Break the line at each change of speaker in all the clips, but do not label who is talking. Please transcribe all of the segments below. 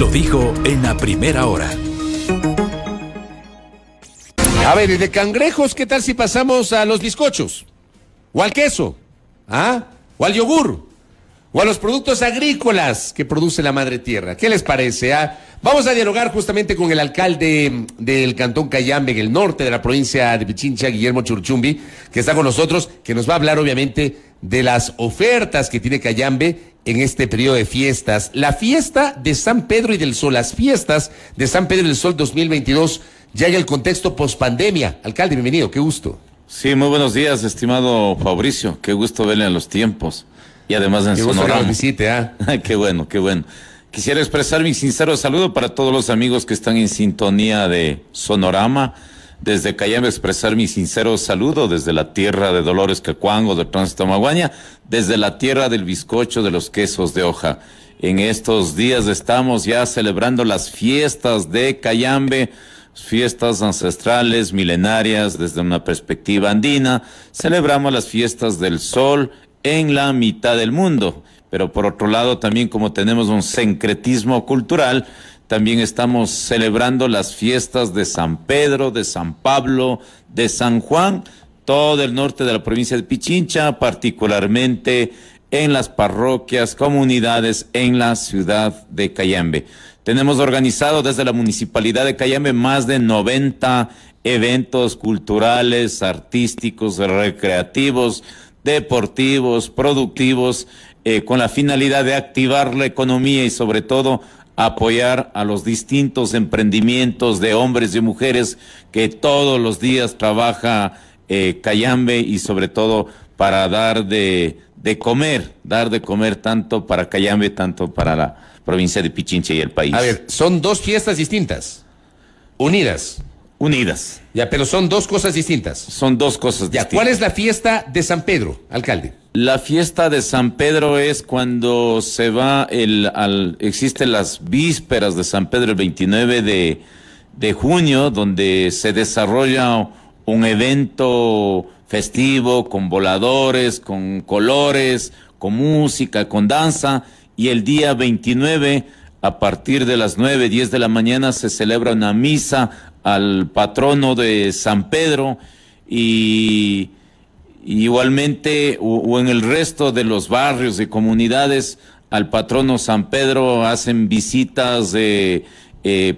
Lo dijo en la primera hora. A ver, y de cangrejos, ¿qué tal si pasamos a los bizcochos? ¿O al queso? ¿Ah? ¿O al yogur? ¿O a los productos agrícolas que produce la madre tierra? ¿Qué les parece? Ah? Vamos a dialogar justamente con el alcalde mm, del Cantón Cayambe, en el norte de la provincia de Pichincha, Guillermo Churchumbi, que está con nosotros, que nos va a hablar obviamente de las ofertas que tiene Cayambe en este periodo de fiestas. La fiesta de San Pedro y del Sol, las fiestas de San Pedro y del Sol 2022, ya en el contexto pospandemia. Alcalde, bienvenido, qué gusto.
Sí, muy buenos días, estimado Fabricio. Qué gusto verle en los tiempos. Y además en visite, ¿ah? qué bueno, qué bueno. Quisiera expresar mi sincero saludo para todos los amigos que están en sintonía de Sonorama desde Cayambe expresar mi sincero saludo desde la tierra de Dolores Cacuango, de Maguaña, desde la tierra del bizcocho de los quesos de hoja. En estos días estamos ya celebrando las fiestas de Cayambe, fiestas ancestrales, milenarias, desde una perspectiva andina. Celebramos las fiestas del sol en la mitad del mundo. Pero por otro lado, también como tenemos un sincretismo cultural, también estamos celebrando las fiestas de San Pedro, de San Pablo, de San Juan, todo el norte de la provincia de Pichincha, particularmente en las parroquias, comunidades en la ciudad de Cayambe. Tenemos organizado desde la Municipalidad de Cayambe más de 90 eventos culturales, artísticos, recreativos, deportivos, productivos, eh, con la finalidad de activar la economía y sobre todo apoyar a los distintos emprendimientos de hombres y mujeres que todos los días trabaja eh, Cayambe y sobre todo para dar de, comer, dar de comer tanto para Cayambe, tanto para la provincia de Pichincha y el país. A ver, son dos fiestas distintas, unidas unidas.
Ya, pero son dos cosas distintas. Son dos cosas ya, distintas. ¿Cuál es la fiesta de San Pedro, alcalde?
La fiesta de San Pedro es cuando se va el al existen las vísperas de San Pedro el 29 de, de junio donde se desarrolla un evento festivo con voladores, con colores, con música, con danza y el día 29 a partir de las 9, 10 de la mañana se celebra una misa al patrono de San Pedro y igualmente o, en el resto de los barrios y comunidades al patrono San Pedro hacen visitas eh,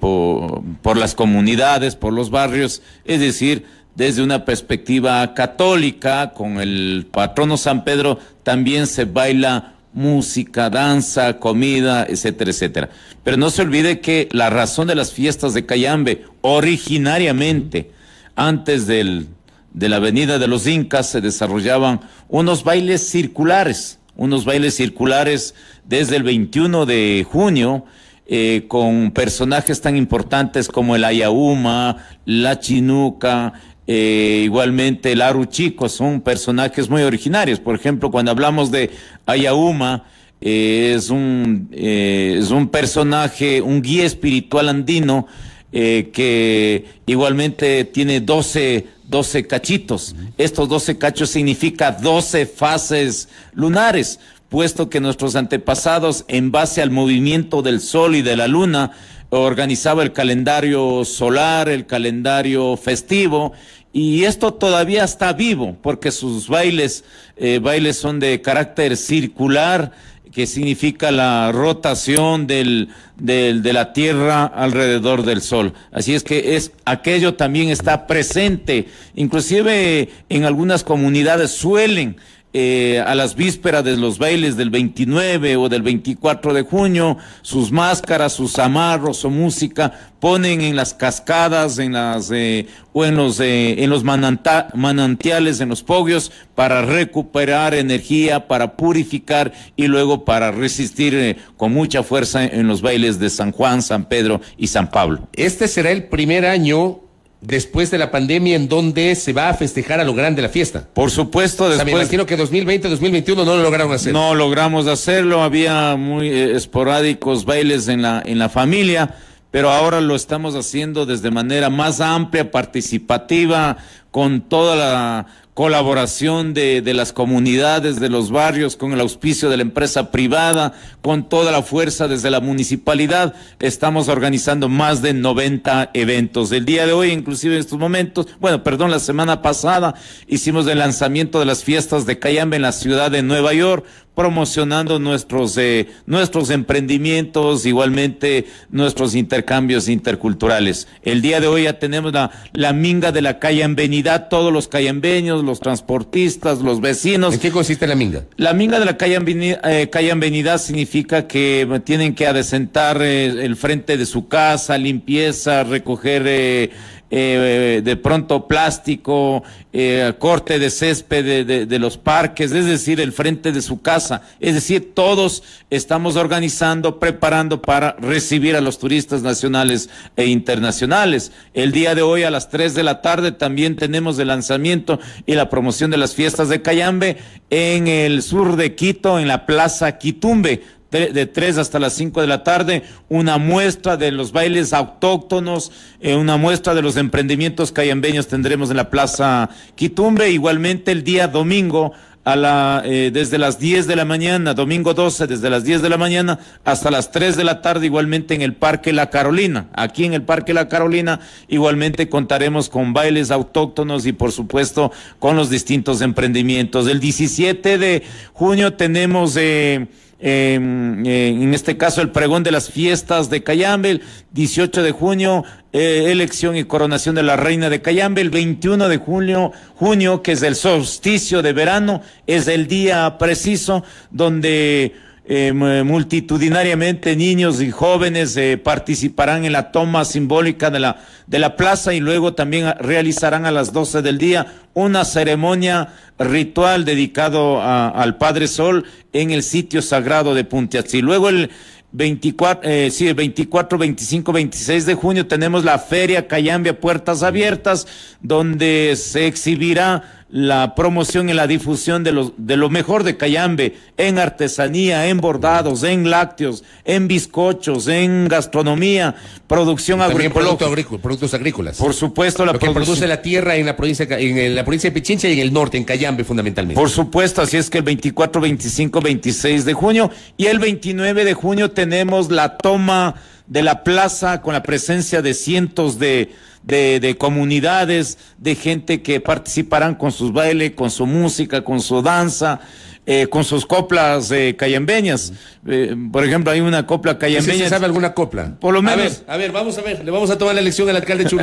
por, las comunidades, por los barrios, es decir, desde una perspectiva católica, con el patrono San Pedro también se baila música, danza, comida, etcétera, etcétera. Pero no se olvide que la razón de las fiestas de Cayambe, originariamente, antes del, de la venida de los incas, se desarrollaban unos bailes circulares, unos bailes circulares desde el 21 de junio, eh, con personajes tan importantes como el Ayauma, la Chinuca, eh, igualmente, el Aru Chico son personajes muy originarios. Por ejemplo, cuando hablamos de Ayauma, eh, es, un, eh, es un personaje, un guía espiritual andino que igualmente tiene 12, 12 cachitos. Estos 12 cachos significa 12 fases lunares, puesto que nuestros antepasados, en base al movimiento del sol y de la luna, organizaba el calendario solar, el calendario festivo, y esto todavía está vivo, porque sus bailes, eh, bailes son de carácter circular, que significa la rotación del, de la Tierra alrededor del Sol. Así es que es, aquello también está presente. Inclusive en algunas comunidades suelen eh, a las vísperas de los bailes del 29 o del 24 de junio, sus máscaras, sus amarros, o música, ponen en las cascadas, en las eh, o en los eh, en los manantiales, en los pogios, para recuperar energía, para purificar y luego para resistir con mucha fuerza en los bailes de San Juan, San Pedro y San Pablo.
Este será el primer año después de la pandemia en dónde se va a festejar a lo grande la fiesta. Por supuesto, después. O sea, imagino que 2020, 2021 no lo lograron hacer. No
logramos hacerlo, había muy eh, esporádicos bailes en la, en la familia, pero ahora lo estamos haciendo desde manera más amplia, participativa, con toda la colaboración de, de, las comunidades, de los barrios, con el auspicio de la empresa privada, con toda la fuerza desde la municipalidad. Estamos organizando más de 90 eventos. El día de hoy, inclusive en estos momentos, bueno, perdón, la semana pasada hicimos el lanzamiento de las fiestas de Cayambe en la ciudad de Nueva York promocionando nuestros, eh, nuestros emprendimientos, igualmente nuestros intercambios interculturales. El día de hoy ya tenemos la, la minga de la Calle envenida todos los cayambeños, los transportistas, los vecinos. ¿En qué consiste la minga? La minga de la Calle eh, significa que eh, tienen que adecentar eh, el frente de su casa, limpieza, recoger eh, eh, de pronto plástico, eh, corte de césped de, los parques, es decir, el frente de su casa. Es decir, todos estamos organizando, preparando para recibir a los turistas nacionales e internacionales. El día de hoy a las tres de la tarde también tenemos el lanzamiento y la promoción de las fiestas de Cayambe en el sur de Quito, en la Plaza Quitumbe de 3 hasta las 5 de la tarde, una muestra de los bailes autóctonos, eh, una muestra de los emprendimientos cayambeños tendremos en la Plaza Quitumbre, igualmente el día domingo a la, eh, desde las 10 de la mañana, domingo 12, desde las 10 de la mañana hasta las 3 de la tarde, igualmente en el Parque La Carolina. Aquí en el Parque La Carolina, igualmente contaremos con bailes autóctonos y, por supuesto, con los distintos emprendimientos. El 17 de junio tenemos. Eh, Em, eh, en este caso el pregón de las fiestas de Cayambe, 18 de junio, eh, elección y coronación de la reina de el 21 de junio, junio, que es el solsticio de verano, es el día preciso donde Em, eh, multitudinariamente niños y jóvenes eh, participarán en la toma simbólica de la, de la plaza y luego también realizarán a las 12 del día una ceremonia ritual dedicado a, al Padre Sol en el sitio sagrado de y Luego el 24, eh, sí, 24, 25, 26 de junio tenemos la Feria Cayambia Puertas Abiertas, donde se exhibirá la promoción y la difusión de, los, de lo mejor de Cayambe en artesanía, en bordados, en lácteos, en bizcochos, en gastronomía, producción agrícola. productos agrícolas. Por supuesto, la lo que produce
la tierra en la provincia en la provincia de Pichincha y en el norte, en Cayambe fundamentalmente. Por supuesto,
así es que el 24, 25, 26 de junio y el 29 de junio tenemos la toma de la plaza con la presencia de cientos de de, comunidades, de gente que participarán con sus bailes, con su música, con su danza. Eh, con sus coplas de eh, cayambeñas eh, por ejemplo, hay una copla pues cayambeña. sabe alguna copla?
Por lo menos. A ver, vamos a ver. Le vamos a tomar la elección al alcalde Chup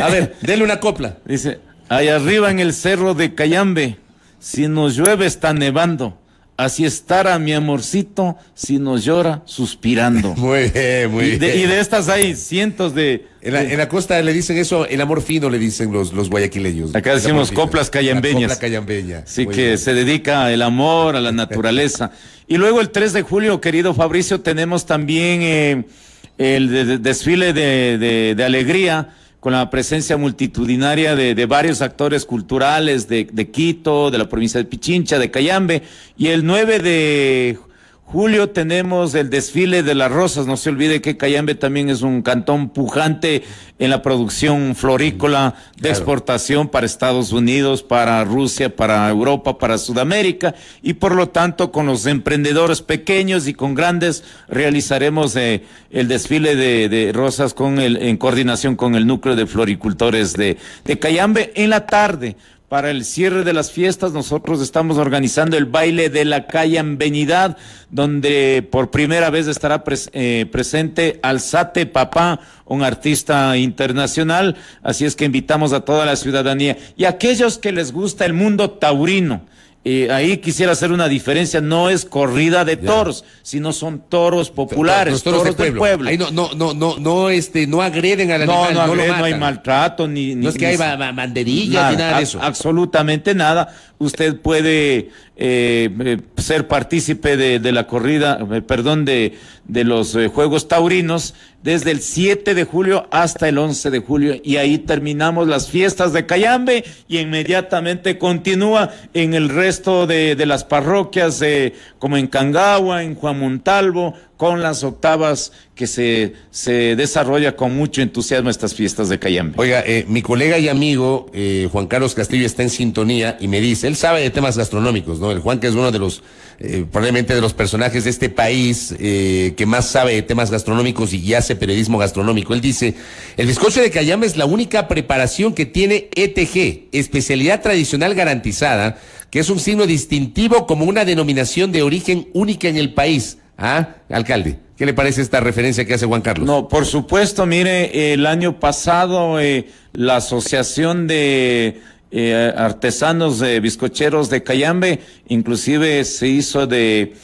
A ver, dele una copla. Dice, allá arriba en el cerro de Cayambe, si nos llueve está nevando. Así estará mi amorcito si nos llora suspirando. Y de, estas hay cientos de en la, costa le dicen eso, el amor fino le dicen los, guayaquileños. Acá decimos coplas callambeñas. Así que se dedica el amor a la naturaleza. y luego el 3 de julio, querido Fabricio, tenemos también eh, el desfile de, de alegría con la presencia multitudinaria de, de varios actores culturales de, de, Quito, de la provincia de Pichincha, de Cayambe, y el 9 de Julio tenemos el desfile de las rosas. No se olvide que Cayambe también es un cantón pujante en la producción florícola de exportación para Estados Unidos, para Rusia, para Europa, para Sudamérica. Y por lo tanto, con los emprendedores pequeños y con grandes, realizaremos eh, el desfile de, rosas con el, en coordinación con el núcleo de floricultores de, de Cayambe en la tarde. Para el cierre de las fiestas, nosotros estamos organizando el baile de la calle Ambenidad, donde por primera vez estará eh, presente Alzate Papá, un artista internacional. Así es que invitamos a toda la ciudadanía y a aquellos que les gusta el mundo taurino y ahí quisiera hacer una diferencia, no es corrida de toros, sino son toros populares, toros, del pueblo. no, no, no, no, este, no agreden al no, animal, no, no, no hay maltrato, ni, ni no es que haya hay banderillas, ni nada de eso. Absolutamente nada. Usted puede eh, eh, ser partícipe de, la corrida, eh, perdón, de, de los eh, Juegos Taurinos desde el 7 de julio hasta el 11 de julio y ahí terminamos las fiestas de Cayambe y inmediatamente continúa en el resto de, las parroquias de como en Cangawa, en Juan Montalvo, con las octavas que se, se desarrolla con mucho entusiasmo estas fiestas de Cayambe. Oiga, eh,
mi colega y amigo eh, Juan Carlos Castillo está en sintonía y me dice, él sabe de temas gastronómicos, ¿no? El Juan que es uno de los, eh, probablemente de los personajes de este país que más sabe de temas gastronómicos y hace periodismo gastronómico. Él dice, el bizcocho de Cayambe es la única preparación que tiene ETG, especialidad tradicional garantizada, que es un signo distintivo como una denominación de origen única en el país ¿Ah? Alcalde, ¿qué le parece
esta referencia que hace Juan Carlos? No, por supuesto, mire, el año pasado eh, la Asociación de eh, Artesanos de Bizcocheros de Cayambe inclusive se hizo de,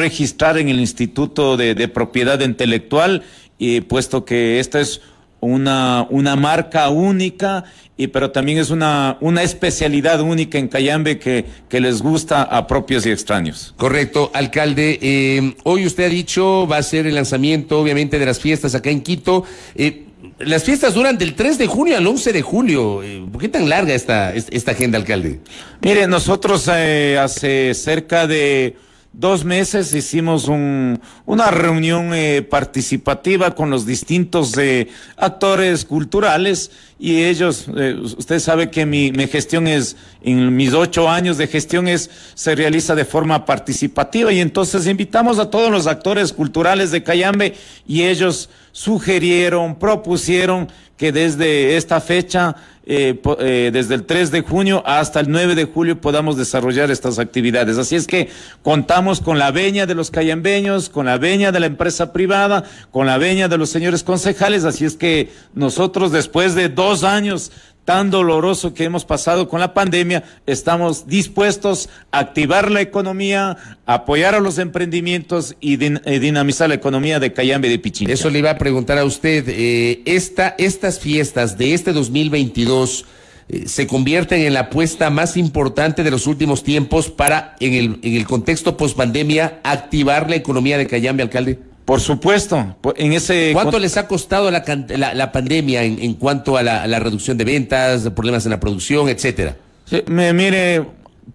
registrar en el Instituto de, Propiedad Intelectual, y puesto que esta es una, una marca única, y, pero también es una, una especialidad única en Cayambe que, que les gusta a propios y extraños. Correcto, alcalde. Eh, hoy usted ha dicho
va a ser el lanzamiento, obviamente, de las fiestas acá en Quito. Eh, las fiestas duran del 3 de
junio al 11 de julio. Eh, ¿Por qué tan larga esta, esta agenda, alcalde? Mire, nosotros hace cerca de dos meses hicimos un, una reunión eh, participativa con los distintos eh, actores culturales y ellos, eh, usted sabe que mi, mi, gestión es, en mis ocho años de gestión es, se realiza de forma participativa y entonces invitamos a todos los actores culturales de Cayambe y ellos sugirieron, propusieron que desde esta fecha, eh, eh, desde el 3 de junio hasta el 9 de julio, podamos desarrollar estas actividades. Así es que contamos con la veña de los cayambeños, con la veña de la empresa privada, con la veña de los señores concejales. Así es que nosotros, después de dos años tan doloroso que hemos pasado con la pandemia, estamos dispuestos a activar la economía, apoyar a los emprendimientos y eh, dinamizar la economía de Cayambe de Pichincha. Eso le iba a preguntar a usted, eh, esta, estas fiestas de
este 2022 eh, se convierten en la apuesta más importante de los últimos tiempos para, en el, en el contexto post-pandemia, activar la economía de Cayambe, alcalde? Por
supuesto,
en ese... ¿Cuánto les ha costado la, pandemia en, cuanto a la, reducción de ventas, problemas en la producción, etcétera?
Sí, me, mire,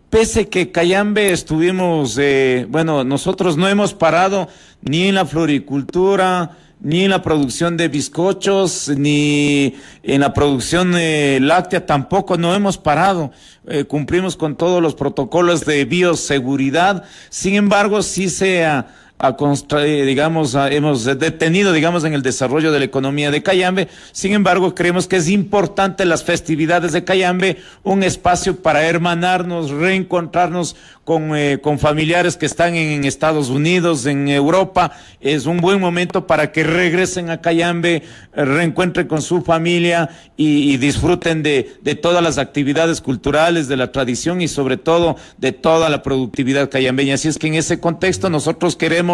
pese que Cayambe estuvimos, eh, bueno, nosotros no hemos parado ni en la floricultura, ni en la producción de bizcochos, ni en la producción de eh, láctea, tampoco no hemos parado. Eh, cumplimos con todos los protocolos de bioseguridad. Sin embargo, sí se ha a eh, digamos, hemos detenido, digamos, en el desarrollo de la economía de Cayambe. Sin embargo, creemos que es importante las festividades de Cayambe, un espacio para hermanarnos, reencontrarnos con, eh, familiares que están en Estados Unidos, en Europa. Es un buen momento para que regresen a Cayambe, eh, reencuentren con su familia y, disfruten de, de todas las actividades culturales, de la tradición y sobre todo de toda la productividad cayambeña. Así es que en ese contexto nosotros queremos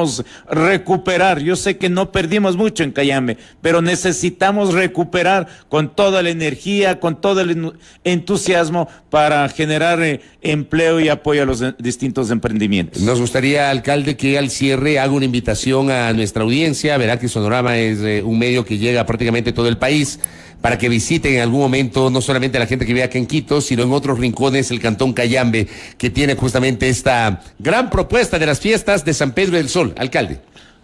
recuperar. Yo sé que no perdimos mucho en Cayambe, pero necesitamos recuperar con toda la energía, con todo el entusiasmo para generar eh, empleo y apoyo a los distintos emprendimientos. Nos gustaría, alcalde, que al cierre haga una invitación a
nuestra audiencia. Verá que Sonorama es eh, un medio que llega a prácticamente todo el país para que visiten en algún momento no solamente a la gente que vive acá en Quito, sino en otros rincones el Cantón Cayambe, que tiene
justamente esta gran propuesta de las fiestas de San Pedro del Sol. Alcalde.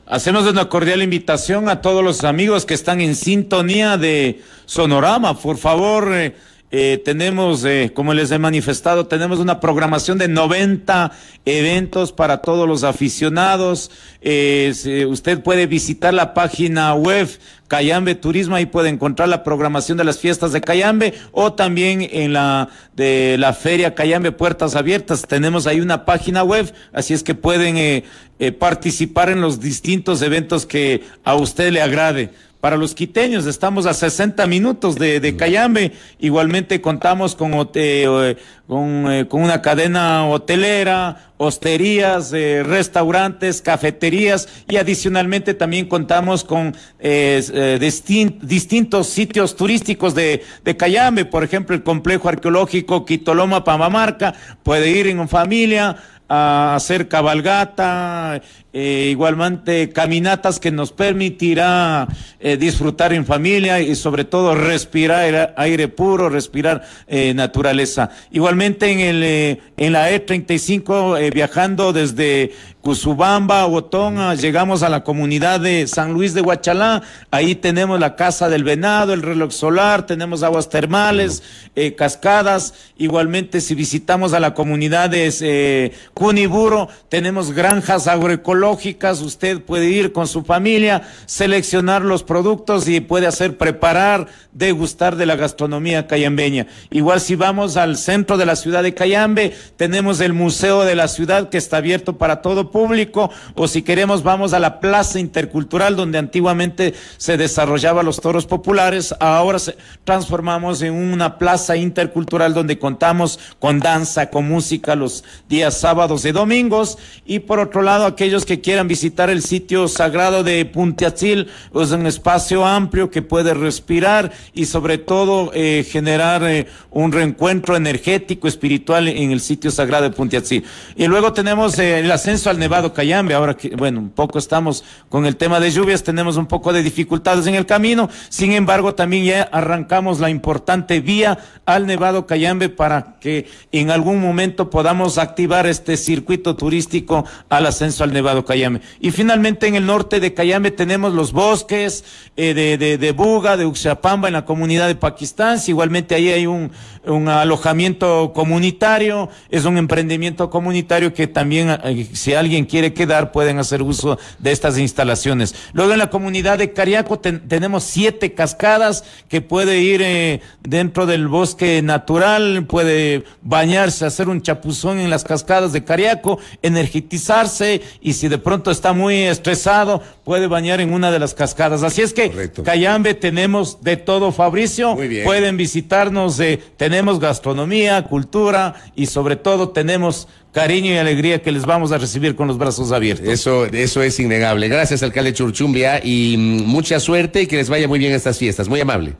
Hacemos una cordial invitación a todos los amigos que están en sintonía de Sonorama. Por favor, eh, eh, tenemos, eh, como les he manifestado, tenemos una programación de 90 eventos para todos los aficionados. Eh, usted puede visitar la página web Cayambe Turismo, ahí puede encontrar la programación de las fiestas de Cayambe o también en la de la feria Cayambe Puertas Abiertas. Tenemos ahí una página web, así es que pueden eh, eh, participar en los distintos eventos que a usted le agrade. Para los quiteños estamos a 60 minutos de, de Cayambe. Igualmente contamos con, eh, eh, con, una cadena hotelera, hosterías, eh, restaurantes, cafeterías y adicionalmente también contamos con eh, distintos sitios turísticos de, de Cayambe. Por ejemplo, el complejo arqueológico Quitoloma Pamamarca. Puede ir en familia a hacer cabalgata, eh, igualmente caminatas que nos permitirá eh, disfrutar en familia y sobre todo respirar aire puro, respirar eh, naturaleza. Igualmente en, el, en la E35 viajando desde Cusubamba, Botón, ah, llegamos a la comunidad de San Luis de Huachalá, ahí tenemos la Casa del Venado, el reloj solar, tenemos aguas termales, eh, cascadas, igualmente si visitamos a la comunidad de eh, Cuniburo, tenemos granjas agroecológicas, usted puede ir con su familia, seleccionar los productos y puede hacer preparar, degustar de la gastronomía cayambeña. Igual si vamos al centro de la ciudad de Cayambe, tenemos el Museo de la Ciudad que está abierto para todo público o si queremos vamos a la plaza intercultural donde antiguamente se desarrollaba los toros populares, ahora se transformamos en una plaza intercultural donde contamos con danza, con música los días sábados y domingos y por otro lado aquellos que quieran visitar el sitio sagrado de Puntiatil es pues un espacio amplio que puede respirar y sobre todo eh, generar eh, un reencuentro energético espiritual en el sitio sagrado de Puntiatil. Y luego tenemos eh, el ascenso al Nevado Cayambe, ahora que, bueno, un poco estamos con el tema de lluvias, tenemos un poco de dificultades en el camino, sin embargo, también ya arrancamos la importante vía al Nevado Cayambe para que en algún momento podamos activar este circuito turístico al ascenso al Nevado Cayambe. Y finalmente, en el norte de Cayambe tenemos los bosques eh, de, Buga, de Uxapamba, en la comunidad de Pakistán, igualmente ahí hay un, alojamiento comunitario, es un emprendimiento comunitario que también, eh, se si alguien alguien quiere quedar, pueden hacer uso de estas instalaciones. Luego en la comunidad de Cariaco tenemos siete cascadas que puede ir eh, dentro del bosque natural, puede bañarse, hacer un chapuzón en las cascadas de Cariaco, energetizarse y si de pronto está muy estresado, puede bañar en una de las cascadas. Así es que Cayambe tenemos de todo, Fabricio. Pueden visitarnos, eh, tenemos gastronomía, cultura y sobre todo tenemos cariño y alegría que les vamos a recibir con los brazos abiertos. Eso, eso es innegable. Gracias, alcalde
Churchumbia, y mucha suerte y que les vaya muy bien estas fiestas. Muy amable.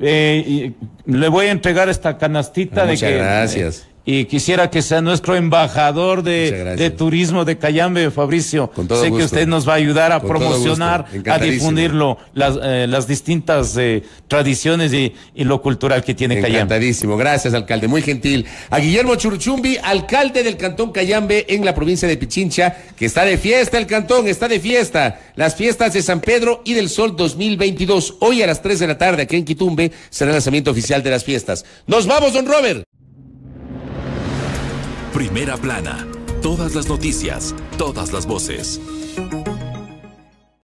Eh, le voy a entregar esta canastita ah, de muchas Gracias y quisiera que sea nuestro embajador de, turismo de Cayambe, Fabricio. sé que usted nos va a ayudar a promocionar, a difundirlo, las, eh, las distintas eh, tradiciones y, lo
cultural que tiene Cayambe. Encantadísimo, gracias alcalde, muy gentil. A Guillermo Churchumbi, alcalde del Cantón Cayambe en la provincia de Pichincha, que está de fiesta el cantón, está de fiesta. Las fiestas de San Pedro y del Sol 2022, hoy a las 3 de la tarde aquí en Quitumbe, será el lanzamiento oficial de las fiestas. Nos vamos, don Robert. Primera
plana. Todas las noticias, todas las voces.